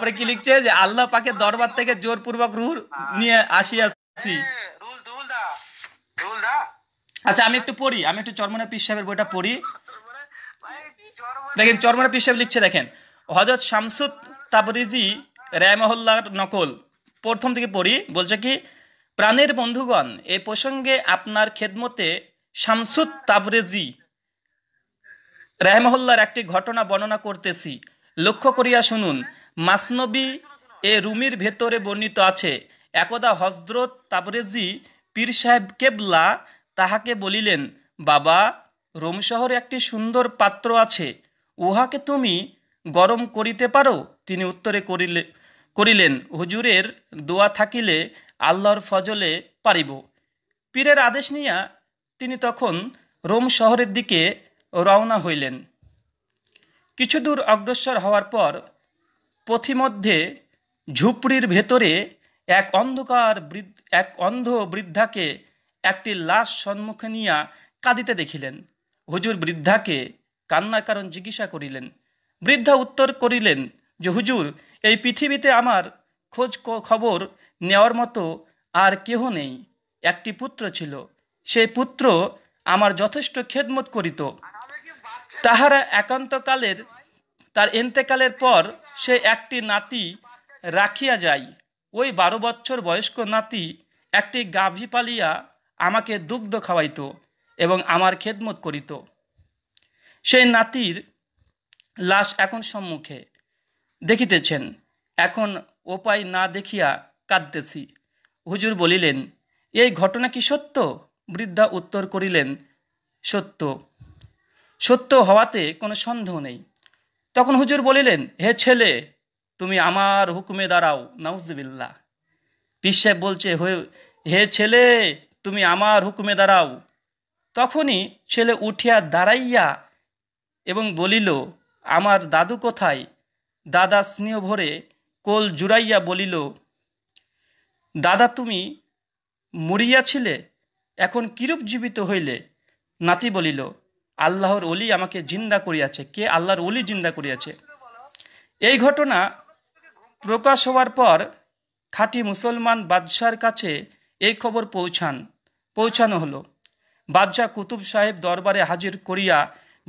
তারপরে কি লিখছে যে আল্লাহ পাকে দরবার থেকে জোরপূর্বক রুহ নিয়ে আসি আসছি হ্যাঁ, আচ্ছা আমি একটু পড়ি আমি একটু চর্মনা পীর সাহেবের বইটা পড়ি দেখেন চর্মনা পীর সাহেব লিখছে দেখেন হজরত শামসুদ তাবরিজি রায়মহল্লার নকল প্রথম থেকে পড়ি বলছে কি প্রাণের বন্ধুগণ এ প্রসঙ্গে আপনার খেদমতে শামসুদ তাবরেজি রাহমহল্লার একটি ঘটনা বর্ণনা করতেছি লক্ষ্য করিয়া শুনুন মাসনবী এ রুমির ভেতরে বর্ণিত আছে একদা হজরত তাবরেজি পীর সাহেব কেবলা তাহাকে বলিলেন বাবা রোম শহরে একটি সুন্দর পাত্র আছে উহাকে তুমি গরম করিতে পারো তিনি উত্তরে করিলে করিলেন হুজুরের দোয়া থাকিলে আল্লাহর ফজলে পারিব পীরের আদেশ নিয়া তিনি তখন রোম শহরের দিকে রওনা হইলেন কিছু দূর অগ্রসর হওয়ার পর পথিমধ্যে ঝুপড়ির ভেতরে এক অন্ধকার এক অন্ধ বৃদ্ধাকে একটি লাশ সম্মুখে নিয়া কাঁদিতে দেখিলেন হুজুর বৃদ্ধাকে কান্নার কারণ জিজ্ঞাসা করিলেন বৃদ্ধা উত্তর করিলেন যে হুজুর এই পৃথিবীতে আমার খোঁজ খবর নেওয়ার মতো আর কেহ নেই একটি পুত্র ছিল সেই পুত্র আমার যথেষ্ট খেদমত করিত তাহারা একান্তকালের তার এন্তেকালের পর সে একটি নাতি রাখিয়া যায় ওই বারো বছর বয়স্ক নাতি একটি গাভী পালিয়া আমাকে দুগ্ধ খাওয়াইত এবং আমার খেদমত করিত সেই নাতির লাশ এখন সম্মুখে দেখিতেছেন এখন উপায় না দেখিয়া কাঁদতেছি হুজুর বলিলেন এই ঘটনা কি সত্য বৃদ্ধা উত্তর করিলেন সত্য সত্য হওয়াতে কোনো সন্দেহ নেই তখন হুজুর বলিলেন হে ছেলে তুমি আমার হুকুমে দাঁড়াও নাউজবিল্লা পিসাব বলছে হে ছেলে তুমি আমার হুকুমে দাঁড়াও তখনই ছেলে উঠিয়া দাঁড়াইয়া এবং বলিল আমার দাদু কোথায় দাদা স্নেহ ভরে কোল জুড়াইয়া বলিল দাদা তুমি মরিয়াছিলে এখন কিরূপ জীবিত হইলে নাতি বলিল আল্লাহর অলি আমাকে জিন্দা করিয়াছে কে আল্লাহর অলি জিন্দা করিয়াছে এই ঘটনা প্রকাশ হওয়ার পর খাঁটি মুসলমান বাদশার কাছে এই খবর পৌঁছান পৌঁছানো হলো বাদশাহ কুতুব সাহেব দরবারে হাজির করিয়া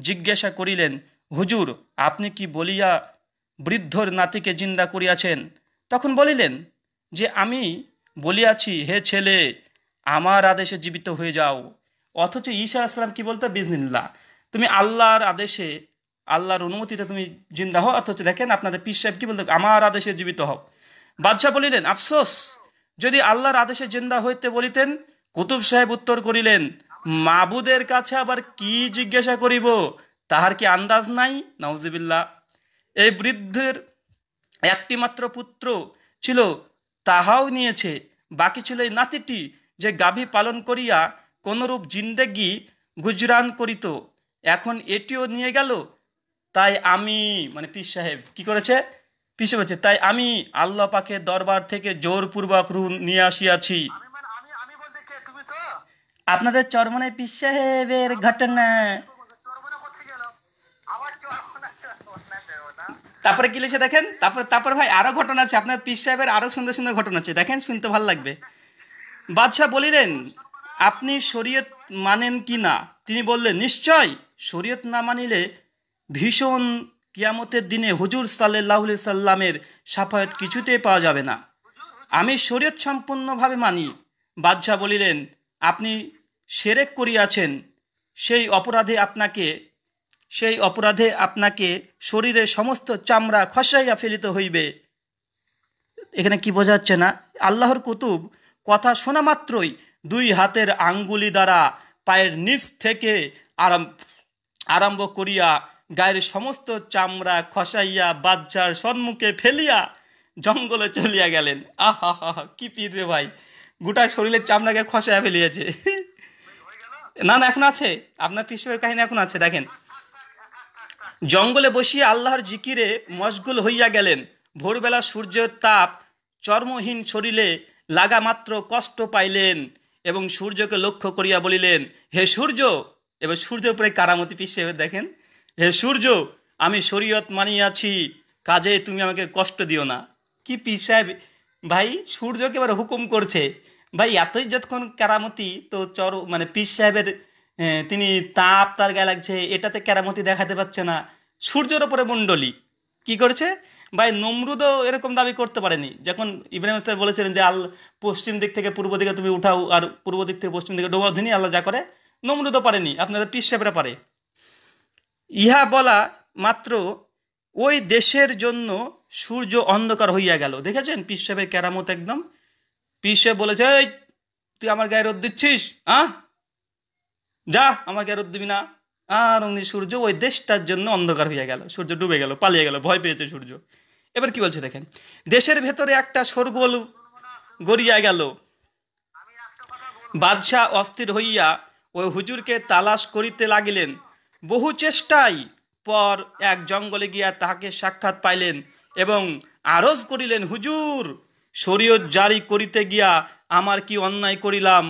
জিজ্ঞাসা করিলেন হুজুর আপনি কি বলিয়া বৃদ্ধর নাতিকে জিন্দা করিয়াছেন তখন বলিলেন যে আমি বলিয়াছি হে ছেলে আমার আদেশে জীবিত হয়ে যাও অথচ ঈশা আসলাম কি বলতো বিজনিল্লা তুমি আল্লাহর আদেশে আল্লাহর অনুমতিতে তুমি জিন্দা হও অথচ দেখেন আপনাদের পীর সাহেব কি বলতো আমার আদেশে জীবিত হও বাদশাহ বলিলেন আফসোস যদি আল্লাহর আদেশে জিন্দা হইতে বলিতেন কুতুব সাহেব উত্তর করিলেন মাবুদের কাছে আবার কি জিজ্ঞাসা করিব তাহার কি আন্দাজ নাই নাউজিবিল্লা এই বৃদ্ধের একটি মাত্র পুত্র ছিল তাহাও নিয়েছে বাকি ছিল এই নাতিটি যে গাভী পালন করিয়া কোনরূপ জিন্দেগি গুজরান করিত এখন এটিও নিয়ে গেল তাই আমি মানে পিস সাহেব কি করেছে পিসে বলছে তাই আমি আল্লাহ পাকে দরবার থেকে জোরপূর্বক রু নিয়ে আসিয়াছি মানে, আপনাদের চরমনায় পিস সাহেবের ঘটনা তারপরে কি লিখেছে দেখেন তারপরে তারপরে ভাই আরো ঘটনা আছে আপনার পিস সাহেবের আরো সুন্দর সুন্দর ঘটনা আছে দেখেন শুনতে ভালো লাগবে বাদশাহ বলিলেন আপনি শরীয়ত মানেন কি না তিনি বললেন নিশ্চয় শরীয়ত না মানিলে ভীষণ কিয়ামতের দিনে হুজুর সাল্লাহ সাল্লামের সাফায়ত কিছুতেই পাওয়া যাবে না আমি শরীয়ত সম্পূর্ণভাবে মানি বাদশাহ বলিলেন আপনি সেরেক করিয়াছেন সেই অপরাধে আপনাকে সেই অপরাধে আপনাকে শরীরে সমস্ত চামড়া খসাইয়া ফেলিতে হইবে এখানে কি বোঝা যাচ্ছে না আল্লাহর কুতুব কথা শোনা মাত্রই দুই হাতের আঙ্গুলি দ্বারা পায়ের নিচ থেকে আরাম আরম্ভ করিয়া গায়ের সমস্ত চামড়া খসাইয়া বাচ্চার সম্মুখে ফেলিয়া জঙ্গলে চলিয়া গেলেন আহা হা কি পীর রে ভাই গোটা শরীরের চামড়াকে খসাইয়া ফেলিয়াছে না না এখন আছে আপনার পিসের কাহিনী এখন আছে দেখেন জঙ্গলে বসিয়া আল্লাহর জিকিরে মশগুল হইয়া গেলেন ভোরবেলা সূর্যের তাপ চর্মহীন শরীরে লাগামাত্র কষ্ট পাইলেন এবং সূর্যকে লক্ষ্য করিয়া বলিলেন হে সূর্য এবার সূর্য প্রায় কারামতি পিসে দেখেন হে সূর্য আমি শরীয়ত মানিয়াছি কাজে তুমি আমাকে কষ্ট দিও না কি পীর সাহেব ভাই সূর্যকে এবার হুকুম করছে ভাই এতই যতক্ষণ কেরামতি তো চর মানে পীর সাহেবের তিনি তাপ তার গায়ে লাগছে এটাতে কেরামতি দেখাতে পারছে না সূর্যের ওপরে মণ্ডলী কি করছে ভাই নমরুদও এরকম দাবি করতে পারেনি যখন ইব্রাহিম ইসলাম বলেছিলেন যে আল পশ্চিম দিক থেকে পূর্ব দিকে তুমি উঠাও আর পূর্ব দিক থেকে পশ্চিম দিকে ডোবাও ধুনি আল্লাহ যা করে নমরুদও পারেনি আপনাদের পিস পারে ইহা বলা মাত্র ওই দেশের জন্য সূর্য অন্ধকার হইয়া গেল দেখেছেন পিস সাহেবের ক্যারামত একদম পিস সাহেব বলেছে এই তুই আমার গায়ে রোদ দিচ্ছিস আহ যা আমার গায়ে রোদ দিবি না আর অমনি সূর্য ওই দেশটার জন্য অন্ধকার হইয়া গেল সূর্য ডুবে গেল পালিয়ে গেল ভয় পেয়েছে সূর্য এবার কি বলছে দেখেন দেশের ভেতরে একটা সরগোল গড়িয়া গেল বাদশাহ অস্থির হইয়া ওই হুজুরকে তালাশ করিতে লাগিলেন বহু চেষ্টায় পর এক জঙ্গলে গিয়া তাহাকে সাক্ষাৎ পাইলেন এবং আরজ করিলেন হুজুর শরীয়ত জারি করিতে গিয়া আমার কি অন্যায় করিলাম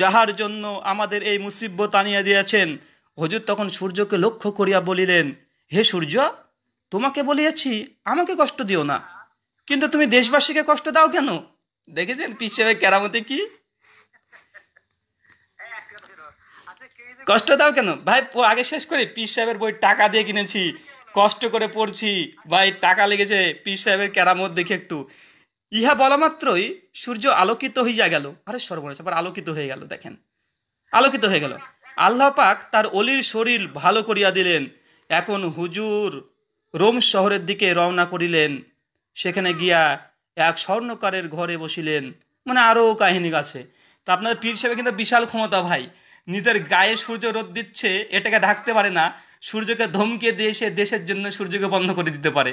যাহার জন্য আমাদের এই মুসিব্বত আনিয়া দিয়েছেন হুজুর তখন সূর্যকে লক্ষ্য করিয়া বলিলেন হে সূর্য তোমাকে বলিয়াছি আমাকে কষ্ট দিও না কিন্তু তুমি দেশবাসীকে কষ্ট দাও কেন দেখেছেন পিসেবে কেরামতে কি কষ্ট দাও কেন ভাই আগে শেষ করি পীর সাহেবের বই টাকা দিয়ে কিনেছি কষ্ট করে পড়ছি ভাই টাকা লেগেছে পীর সাহেবের কেরামত দেখে একটু ইহা বলা মাত্রই সূর্য আলোকিত হইয়া গেল আরে সর্বনাশ আবার আলোকিত হয়ে গেল দেখেন আলোকিত হয়ে গেল আল্লাহ পাক তার অলির শরীর ভালো করিয়া দিলেন এখন হুজুর রোম শহরের দিকে রওনা করিলেন সেখানে গিয়া এক স্বর্ণকারের ঘরে বসিলেন মানে আরও কাহিনী আছে তো আপনার পীর সাহেবের কিন্তু বিশাল ক্ষমতা ভাই নিজের গায়ে সূর্য রোদ দিচ্ছে এটাকে ঢাকতে পারে না সূর্যকে ধমকে দিয়ে সে দেশের জন্য সূর্যকে বন্ধ করে দিতে পারে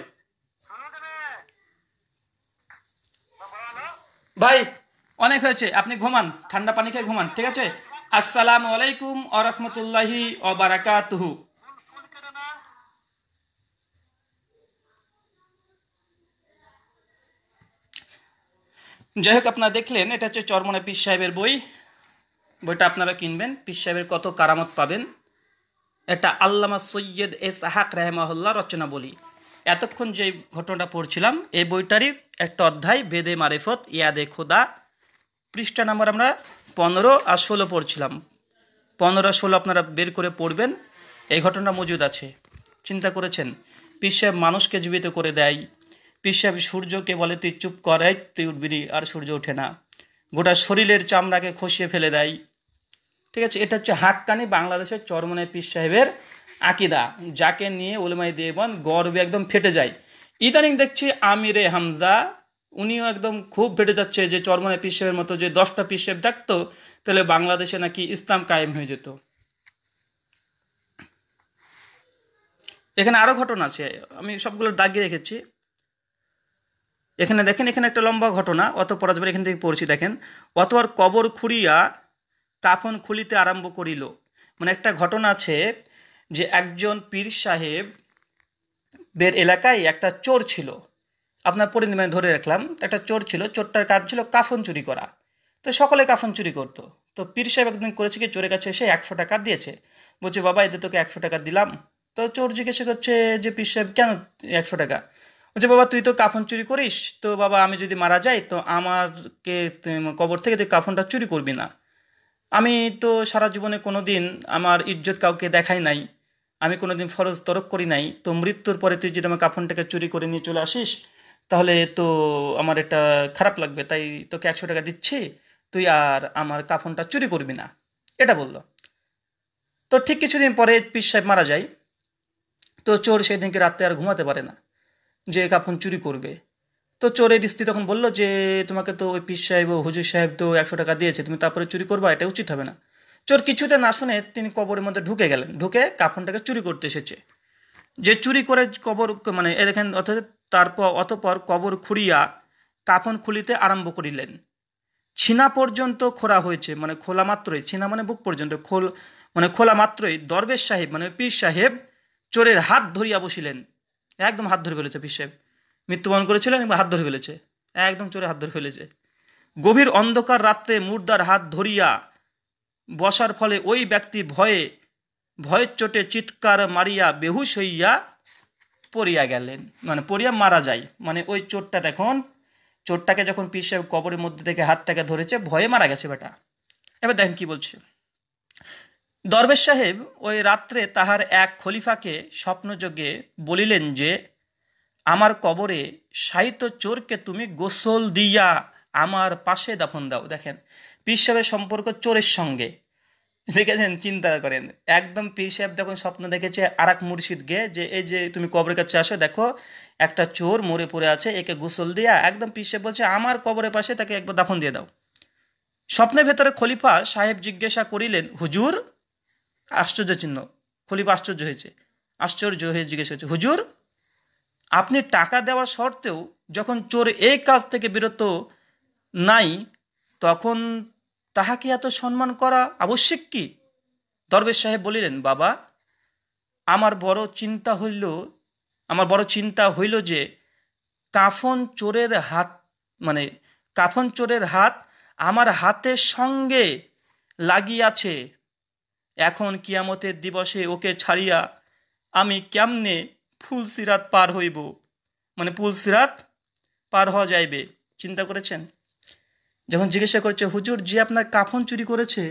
ভাই অনেক হয়েছে আপনি ঘুমান ঠান্ডা পানি খেয়ে ঘুমান ঠিক আছে আসসালামু আলাইকুম আরহামতুল্লাহি রহমতুল্লাহি যাই হোক আপনারা দেখলেন এটা হচ্ছে চরমনে পীর সাহেবের বই বইটা আপনারা কিনবেন পীর সাহেবের কত কারামত পাবেন এটা আল্লামা সৈয়দ এস আহাক রেহমাহুল্লা রচনা বলি এতক্ষণ যে ঘটনাটা পড়ছিলাম এই বইটারই একটা অধ্যায় বেদে মারেফত ইয়াদে খোদা পৃষ্ঠা নম্বর আমরা পনেরো আর ষোলো পড়ছিলাম পনেরো ষোলো আপনারা বের করে পড়বেন এই ঘটনা মজুদ আছে চিন্তা করেছেন পীর সাহেব মানুষকে জীবিত করে দেয় পিসাব সূর্যকে বলে তুই চুপ করাই তুই উঠবি আর সূর্য ওঠে না গোটা শরীরের চামড়াকে খসিয়ে ফেলে দেয় ঠিক আছে এটা হচ্ছে হাক্কানি বাংলাদেশের চরমনে পীর সাহেবের আকিদা যাকে নিয়ে ওলমাই দেবন গর্বে একদম ফেটে যায় ইদানিং দেখছি আমিরে হামজা উনিও একদম খুব ফেটে যাচ্ছে যে চরমনে পীর সাহেবের মতো যে দশটা পীর সাহেব দেখতো তাহলে বাংলাদেশে নাকি ইসলাম কায়েম হয়ে যেত এখানে আরও ঘটনা আছে আমি সবগুলো দাগিয়ে রেখেছি এখানে দেখেন এখানে একটা লম্বা ঘটনা অত পরাজবার এখান থেকে পড়ছি দেখেন অতবার কবর খুঁড়িয়া কাফন খুলিতে আরম্ভ করিল মানে একটা ঘটনা আছে যে একজন পীর সাহেব বের এলাকায় একটা চোর ছিল আপনার পরিণামে ধরে রাখলাম একটা চোর ছিল চোরটার কাজ ছিল কাফন চুরি করা তো সকলে কাফন চুরি করতো তো পীর সাহেব একদিন করেছে কি চোরের কাছে এসে একশো টাকা দিয়েছে বলছে বাবা এদের তোকে একশো টাকা দিলাম তো চোর জিজ্ঞেস করছে যে পীর সাহেব কেন একশো টাকা যে বাবা তুই তো কাফন চুরি করিস তো বাবা আমি যদি মারা যাই তো আমারকে কবর থেকে তুই কাফনটা চুরি করবি না আমি তো সারা জীবনে কোনো দিন আমার ইজ্জত কাউকে দেখাই নাই আমি কোনো দিন ফরজ তরক করি নাই তো মৃত্যুর পরে তুই যদি আমার কাফনটাকে চুরি করে নিয়ে চলে আসিস তাহলে তো আমার এটা খারাপ লাগবে তাই তোকে একশো টাকা দিচ্ছি তুই আর আমার কাফনটা চুরি করবি না এটা বলল তো ঠিক কিছুদিন পরে পিস সাহেব মারা যায় তো চোর সেদিনকে রাত্রে আর ঘুমাতে পারে না যে কাফন চুরি করবে তো চোরের স্ত্রী তখন বলল যে তোমাকে তো ওই পীর সাহেব ও হুজুর সাহেব তো একশো টাকা দিয়েছে তুমি তারপরে চুরি করবা এটা উচিত হবে না চোর কিছুতে না শুনে তিনি কবরের মধ্যে ঢুকে গেলেন ঢুকে কাফনটাকে চুরি করতে এসেছে যে চুরি করে কবর মানে দেখেন অর্থাৎ তারপর অতপর কবর খুঁড়িয়া কাফন খুলিতে আরম্ভ করিলেন ছিনা পর্যন্ত খোরা হয়েছে মানে খোলা মাত্রই ছিনা মানে বুক পর্যন্ত খোল মানে খোলা মাত্রই দরবেশ সাহেব মানে পীর সাহেব চোরের হাত ধরিয়া বসিলেন একদম হাত ধরে ফেলেছে পিসেব মৃত্যুবরণ করেছিলেন এবং হাত ধরে ফেলেছে একদম চোরে হাত ধরে ফেলেছে গভীর অন্ধকার রাত্রে মুর্দার হাত ধরিয়া বসার ফলে ওই ব্যক্তি ভয়ে ভয়ের চোটে চিৎকার মারিয়া বেহুশ হইয়া পড়িয়া গেলেন মানে পড়িয়া মারা যায় মানে ওই চোটটা তখন চোরটাকে যখন পিসেব কবরের মধ্যে থেকে হাতটাকে ধরেছে ভয়ে মারা গেছে বেটা এবার দেখেন কি বলছে দরবেশ সাহেব ওই রাত্রে তাহার এক খলিফাকে স্বপ্নযোগে বলিলেন যে আমার কবরে সাহিত্য চোরকে তুমি গোসল দিয়া আমার পাশে দাফন দাও দেখেন পীর সাহেবের সম্পর্ক চোরের সঙ্গে দেখেছেন চিন্তা করেন একদম পীর সাহেব যখন স্বপ্ন দেখেছে আর এক গে যে এই যে তুমি কবরের কাছে আসো দেখো একটা চোর মরে পড়ে আছে একে গোসল দিয়া একদম পীর সাহেব বলছে আমার কবরের পাশে তাকে একবার দাফন দিয়ে দাও স্বপ্নের ভেতরে খলিফা সাহেব জিজ্ঞাসা করিলেন হুজুর আশ্চর্য চিহ্ন খলিফা আশ্চর্য হয়েছে আশ্চর্য হয়ে জিজ্ঞেস করেছে হুজুর আপনি টাকা দেওয়ার শর্তেও যখন চোর এই কাজ থেকে বিরত নাই তখন তাহাকে এত সম্মান করা আবশ্যিক কি দরবেশ সাহেব বলিলেন বাবা আমার বড় চিন্তা হইল আমার বড় চিন্তা হইল যে কাফন চোরের হাত মানে কাফন চোরের হাত আমার হাতের সঙ্গে লাগিয়াছে এখন কিয়ামতের দিবসে ওকে ছাড়িয়া আমি কেমনে ফুল সিরাত পার হইব মানে ফুল সিরাত পার হওয়া যাইবে চিন্তা করেছেন যখন জিজ্ঞাসা করেছে হুজুর যে আপনার কাফন চুরি করেছে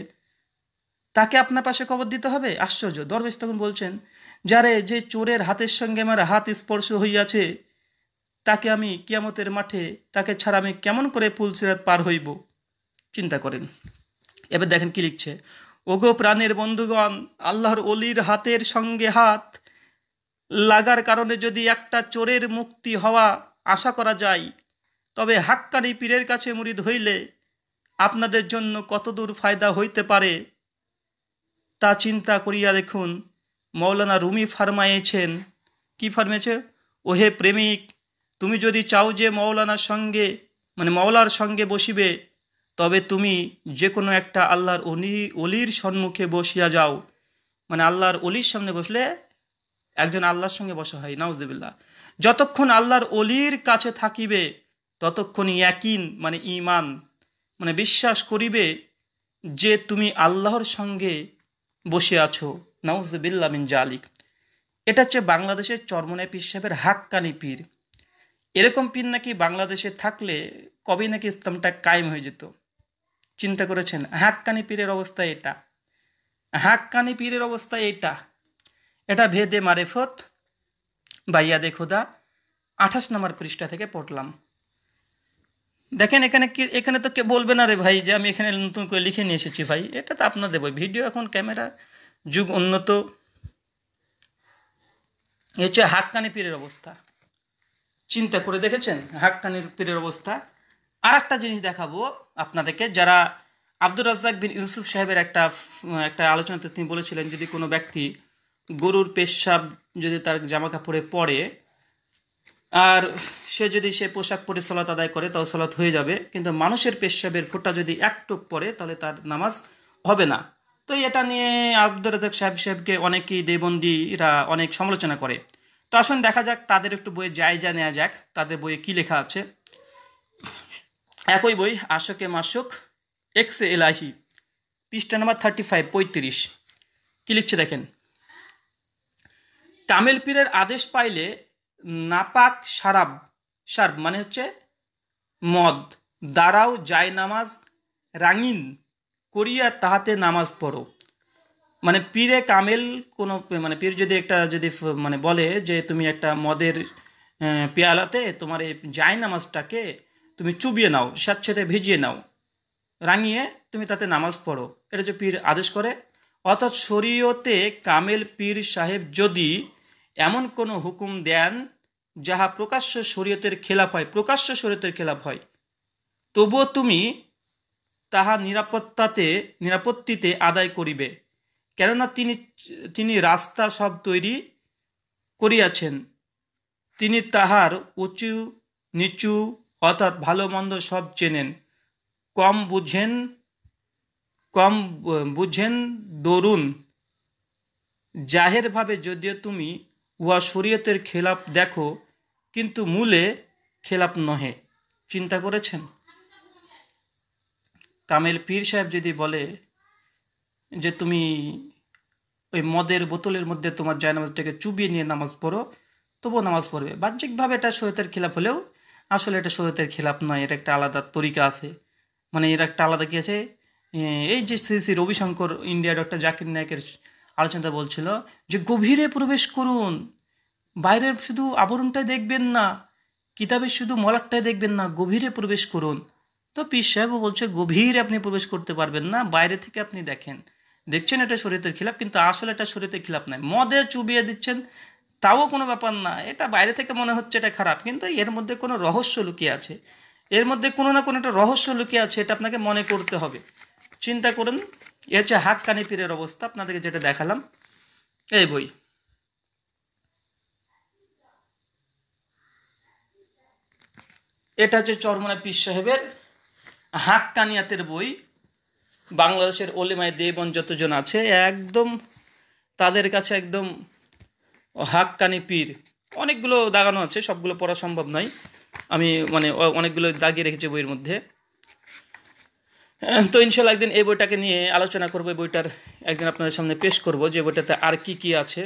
তাকে আপনার পাশে খবর দিতে হবে আশ্চর্য দরবেশ তখন বলছেন যারে যে চোরের হাতের সঙ্গে আমার হাত স্পর্শ হইয়াছে তাকে আমি কিয়ামতের মাঠে তাকে ছাড়া আমি কেমন করে পুলসিরাত পার হইব চিন্তা করেন এবার দেখেন কি লিখছে ওগো প্রাণের বন্ধুগণ আল্লাহর অলির হাতের সঙ্গে হাত লাগার কারণে যদি একটা চোরের মুক্তি হওয়া আশা করা যায় তবে হাক্কানি পীরের কাছে মুরিদ হইলে আপনাদের জন্য কতদূর ফায়দা হইতে পারে তা চিন্তা করিয়া দেখুন মৌলানা রুমি ফার্মাইয়েছেন কি ফার্মেছে ওহে প্রেমিক তুমি যদি চাও যে মৌলানার সঙ্গে মানে মৌলার সঙ্গে বসিবে তবে তুমি যে কোনো একটা আল্লাহর অলি অলির সম্মুখে বসিয়া যাও মানে আল্লাহর অলির সামনে বসলে একজন আল্লাহর সঙ্গে বসা হয় নাউজবিল্লা যতক্ষণ আল্লাহর অলির কাছে থাকিবে ততক্ষণ ইয়াকিন মানে ইমান মানে বিশ্বাস করিবে যে তুমি আল্লাহর সঙ্গে বসে আছো নাউজবিল্লা মিন জালিক এটা হচ্ছে বাংলাদেশের চরমনায় পীর সাহেবের হাক্কানি পীর এরকম পীর নাকি বাংলাদেশে থাকলে কবে নাকি ইসলামটা কায়েম হয়ে যেত চিন্তা করেছেন হাক্কানি পীরের অবস্থা এটা হাক্কানি পীরের অবস্থা এটা এটা ভেদে মারেফত দে খোদা আঠাশ নম্বর পৃষ্ঠা থেকে পড়লাম দেখেন এখানে কি এখানে তো কে বলবে না রে ভাই যে আমি এখানে নতুন করে লিখে নিয়ে এসেছি ভাই এটা তো আপনাদের বই ভিডিও এখন ক্যামেরা যুগ উন্নত এ হচ্ছে হাক্কানি পীরের অবস্থা চিন্তা করে দেখেছেন হাক্কানির পীরের অবস্থা আর একটা জিনিস দেখাবো আপনাদেরকে যারা আব্দুর রাজ্জাক বিন ইউসুফ সাহেবের একটা একটা আলোচনাতে তিনি বলেছিলেন যদি কোনো ব্যক্তি গরুর পেশাব যদি তার জামা কাপড়ে পরে আর সে যদি সে পোশাক পরে সলাত আদায় করে তাও সলাত হয়ে যাবে কিন্তু মানুষের পেশাবের ফোটা যদি এক টুক পরে তাহলে তার নামাজ হবে না তো এটা নিয়ে আব্দুর রাজাক সাহেব সাহেবকে অনেকেই দেবন্দীরা অনেক সমালোচনা করে তো আসুন দেখা যাক তাদের একটু বইয়ে জায়জা নেওয়া যাক তাদের বইয়ে কি লেখা আছে একই বই আশোকে মাসুক এক্স এলাহি পৃষ্ঠা নাম্বার থার্টি ফাইভ পঁয়ত্রিশ কী লিখছে দেখেন কামেল পীরের আদেশ পাইলে নাপাক সারাব সার মানে হচ্ছে মদ দাঁড়াও যায় নামাজ রাঙিন করিয়া তাহাতে নামাজ পড়ো মানে পীরে কামেল কোনো মানে পীর যদি একটা যদি মানে বলে যে তুমি একটা মদের পেয়ালাতে তোমার এই যায় নামাজটাকে তুমি চুবিয়ে নাও স্যাঁতস্যাঁতে ভিজিয়ে নাও রাঙিয়ে তুমি তাতে নামাজ পড়ো এটা যে পীর আদেশ করে অর্থাৎ শরীয়তে কামেল পীর সাহেব যদি এমন কোনো হুকুম দেন যাহা প্রকাশ্য শরীয়তের খেলাফ হয় প্রকাশ্য শরীয়তের খেলাফ হয় তবুও তুমি তাহা নিরাপত্তাতে নিরাপত্তিতে আদায় করিবে কেননা তিনি তিনি রাস্তা সব তৈরি করিয়াছেন তিনি তাহার উঁচু নিচু অর্থাৎ ভালো মন্দ সব চেনেন কম বুঝেন কম বুঝেন দরুন জাহেরভাবে যদিও তুমি উহা শরীয়তের খেলাপ দেখো কিন্তু মূলে খেলাপ নহে চিন্তা করেছেন কামেল পীর সাহেব যদি বলে যে তুমি ওই মদের বোতলের মধ্যে তোমার জয়নামাজটাকে চুবিয়ে নিয়ে নামাজ পড়ো তবুও নামাজ পড়বে বাহ্যিকভাবে এটা শরীয়তের খেলাপ হলেও আসলে এটা শরীয়তের খেলাফ নয় এটা একটা আলাদা তরিকা আছে মানে এর একটা আলাদা কি আছে এই যে শ্রী শ্রী রবিশঙ্কর ইন্ডিয়া ডক্টর জাকির নায়কের আলোচনাটা বলছিল যে গভীরে প্রবেশ করুন বাইরের শুধু আবরণটাই দেখবেন না কিতাবের শুধু মলাটটাই দেখবেন না গভীরে প্রবেশ করুন তো পীর সাহেবও বলছে গভীরে আপনি প্রবেশ করতে পারবেন না বাইরে থেকে আপনি দেখেন দেখছেন এটা শরীরের খিলাপ কিন্তু আসলে এটা শরীরের খিলাপ নয় মদে চুবিয়ে দিচ্ছেন তাও কোনো ব্যাপার না এটা বাইরে থেকে মনে হচ্ছে এটা খারাপ কিন্তু এর মধ্যে কোনো রহস্য লুকিয়ে আছে এর মধ্যে কোনো না কোনো একটা রহস্য লুকিয়ে আছে এটা আপনাকে মনে করতে হবে চিন্তা করুন এ হচ্ছে হাক কানি পীরের অবস্থা আপনাদেরকে যেটা দেখালাম এই বই এটা হচ্ছে চরমনা পীর সাহেবের হাক কানিয়াতের বই বাংলাদেশের ওলেমায় দেবন যতজন আছে একদম তাদের কাছে একদম হাক্কানি পীর অনেকগুলো দাগানো আছে সবগুলো পড়া সম্ভব নয় আমি মানে অনেকগুলো দাগিয়ে রেখেছি বইয়ের মধ্যে তো ইনশাল্লাহ একদিন এই বইটাকে নিয়ে আলোচনা করবো এই বইটার একদিন আপনাদের সামনে পেশ করব যে বইটাতে আর কি কি আছে